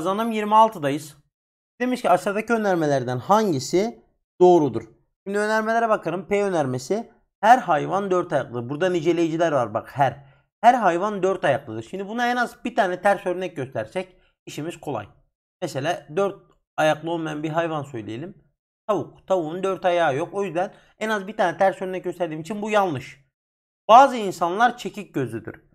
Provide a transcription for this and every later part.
Kazanım 26'dayız. Demiş ki aşağıdaki önermelerden hangisi doğrudur? Şimdi önermelere bakarım. P önermesi her hayvan dört ayaklı. Burada niceleyiciler var bak her. Her hayvan dört ayaklıdır. Şimdi buna en az bir tane ters örnek göstersek işimiz kolay. Mesela dört ayaklı olmayan bir hayvan söyleyelim. Tavuk. Tavuğun dört ayağı yok. O yüzden en az bir tane ters örnek gösterdiğim için bu yanlış. Bazı insanlar çekik gözlüdür.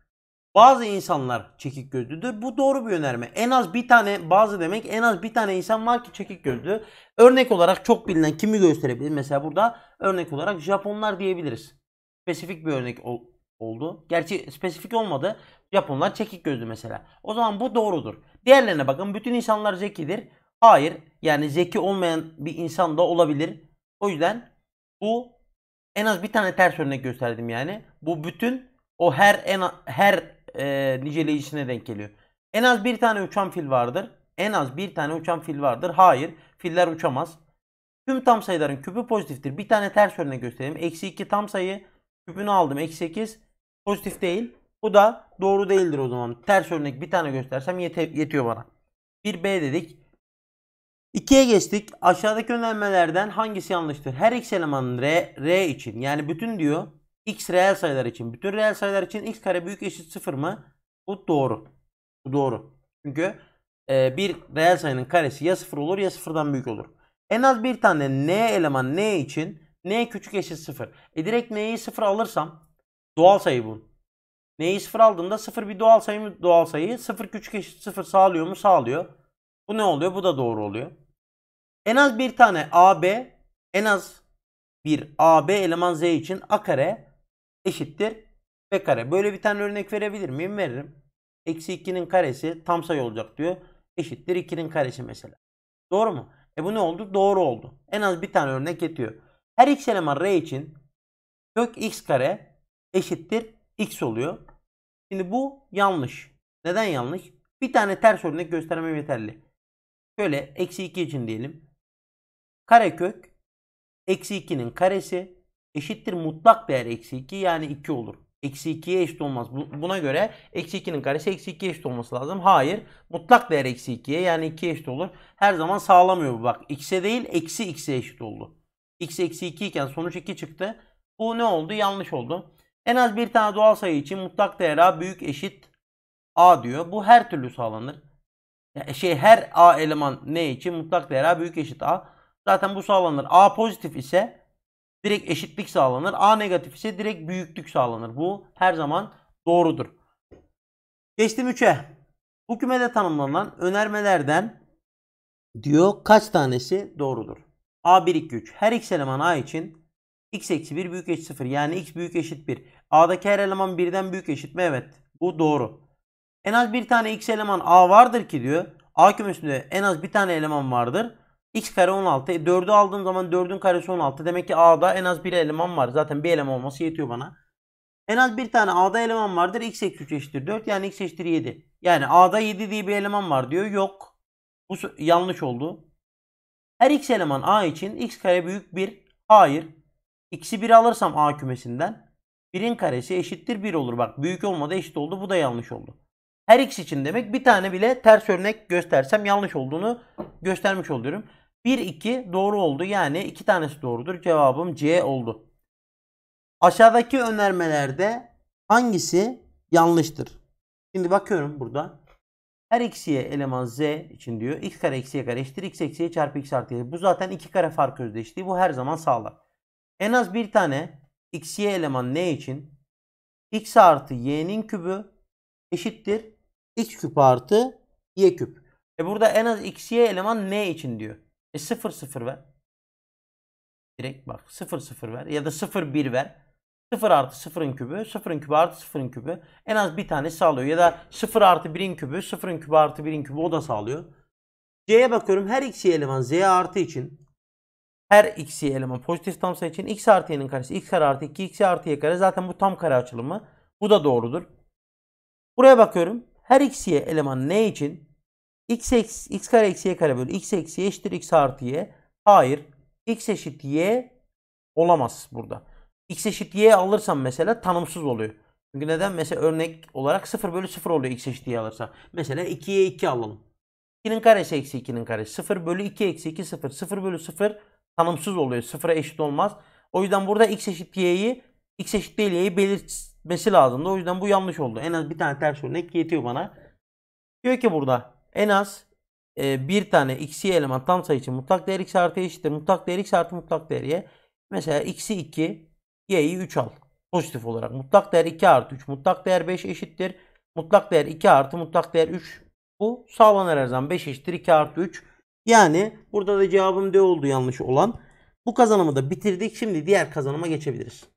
Bazı insanlar çekik gözlüdür. Bu doğru bir önerme. En az bir tane bazı demek en az bir tane insan var ki çekik gözlü. Örnek olarak çok bilinen kimi gösterebilir? Mesela burada örnek olarak Japonlar diyebiliriz. Spesifik bir örnek ol, oldu. Gerçi spesifik olmadı. Japonlar çekik gözlü mesela. O zaman bu doğrudur. Diğerlerine bakın. Bütün insanlar zekidir. Hayır. Yani zeki olmayan bir insan da olabilir. O yüzden bu en az bir tane ters örnek gösterdim yani. Bu bütün o her en her e, niceleyişine denk geliyor. En az bir tane uçan fil vardır. En az bir tane uçan fil vardır. Hayır. Filler uçamaz. Tüm tam sayıların küpü pozitiftir. Bir tane ters örnek göstereyim. Eksi 2 tam sayı küpünü aldım. Eksi 8 pozitif değil. Bu da doğru değildir o zaman. Ters örnek bir tane göstersem yet yetiyor bana. Bir B dedik. 2'ye geçtik. Aşağıdaki önermelerden hangisi yanlıştır? Her x elemanın R, R için yani bütün diyor x reel sayılar için bütün reel sayılar için x kare büyük eşit 0 mı? Bu doğru. Bu doğru. Çünkü e, bir reel sayının karesi ya 0 olur ya 0'dan büyük olur. En az bir tane n eleman n için n küçük eşit 0. E direkt n'yi 0 alırsam doğal sayı bu. N'yi 0 aldığımda 0 bir doğal sayı mı doğal sayı? 0 küçük eşit 0 sağlıyor mu? Sağlıyor. Bu ne oluyor? Bu da doğru oluyor. En az bir tane AB en az bir AB eleman Z için A kare eşittir b kare. Böyle bir tane örnek verebilir miyim? Veririm. Eksi 2'nin karesi tam sayı olacak diyor. Eşittir 2'nin karesi mesela. Doğru mu? E bu ne oldu? Doğru oldu. En az bir tane örnek yetiyor. Her x eleman r için kök x kare eşittir x oluyor. Şimdi bu yanlış. Neden yanlış? Bir tane ters örnek göstermem yeterli. Şöyle eksi 2 için diyelim. Karekök eksi 2'nin karesi eşittir mutlak değer eksi 2 yani 2 olur. Eksi 2'ye eşit olmaz. Buna göre eksi 2'nin karesi eksi 2'ye eşit olması lazım. Hayır. Mutlak değer eksi 2'ye yani 2'ye eşit olur. Her zaman sağlamıyor bu bak. X'e değil eksi x'e eşit oldu. X eksi 2 iken sonuç 2 çıktı. Bu ne oldu? Yanlış oldu. En az bir tane doğal sayı için mutlak değer A büyük eşit A diyor. Bu her türlü sağlanır. şey her A eleman ne için? Mutlak değer A büyük eşit A. Zaten bu sağlanır. A pozitif ise direkt eşitlik sağlanır. A negatif ise direkt büyüklük sağlanır. Bu her zaman doğrudur. Geçtim 3'e. Bu kümede tanımlanan önermelerden diyor kaç tanesi doğrudur? A1, 2, 3. Her x eleman A için x eksi 1 büyük eşit 0 yani x büyük eşit 1. A'daki her eleman 1'den büyük eşit mi? Evet. Bu doğru. En az bir tane x eleman A vardır ki diyor. A kümesinde en az bir tane eleman vardır x kare 16. 4'ü e, aldığım zaman 4'ün karesi 16. Demek ki A'da en az bir eleman var. Zaten bir eleman olması yetiyor bana. En az bir tane A'da eleman vardır. X eksi 3 eşittir 4. Yani X eşittir 7. Yani A'da 7 diye bir eleman var diyor. Yok. Bu yanlış oldu. Her X eleman A için X kare büyük 1. Hayır. X'i 1 alırsam A kümesinden 1'in karesi eşittir 1 olur. Bak büyük olmadı eşit oldu. Bu da yanlış oldu. Her X için demek bir tane bile ters örnek göstersem yanlış olduğunu göstermiş oluyorum. 1, 2 doğru oldu. Yani iki tanesi doğrudur. Cevabım C oldu. Aşağıdaki önermelerde hangisi yanlıştır? Şimdi bakıyorum burada. Her x'ye eleman z için diyor. x kare eksi y kare eşittir x eksi çarpı x artı y. Bu zaten iki kare fark özdeşliği. Bu her zaman sağlar. En az bir tane x y eleman ne için? x artı y'nin kübü eşittir x küp artı y küp. E burada en az x y eleman ne için diyor. E 0 0 ver. Direkt bak 0 0 ver ya da 0 1 ver. 0 artı 0'ın kübü, 0'ın kübü artı 0'ın kübü en az bir tane sağlıyor. Ya da 0 artı 1'in kübü, 0'ın kübü artı 1'in kübü o da sağlıyor. C'ye bakıyorum her x'i eleman z artı için her x'i eleman pozitif tam sayı için x artı y'nin karesi x kare artı 2 x artı y kare zaten bu tam kare açılımı. Bu da doğrudur. Buraya bakıyorum her x'i eleman n için x, x, kare eksi y kare bölü x eksi y eşittir x artı y. Hayır. x eşit y olamaz burada. x eşit y alırsam mesela tanımsız oluyor. Çünkü neden? Mesela örnek olarak 0 bölü 0 oluyor x eşit y alırsa. Mesela 2'ye 2 alalım. 2'nin karesi eksi 2'nin karesi. 0 bölü 2 eksi 2 0. 0 bölü 0 tanımsız oluyor. 0'a eşit olmaz. O yüzden burada x eşit y'yi x eşit değil y'yi belirtmesi lazımdı. O yüzden bu yanlış oldu. En az bir tane ters örnek yetiyor bana. Diyor ki burada en az e, bir tane x'i eleman tam sayı için mutlak değer x artı eşittir. Mutlak değer x artı mutlak değer y. Mesela x'i 2, y'yi 3 al. Pozitif olarak mutlak değer 2 artı 3, mutlak değer 5 eşittir. Mutlak değer 2 artı mutlak değer 3. Bu sağlanır her zaman. 5 eşittir 2 artı 3. Yani burada da cevabım D oldu yanlış olan. Bu kazanımı da bitirdik. Şimdi diğer kazanıma geçebiliriz.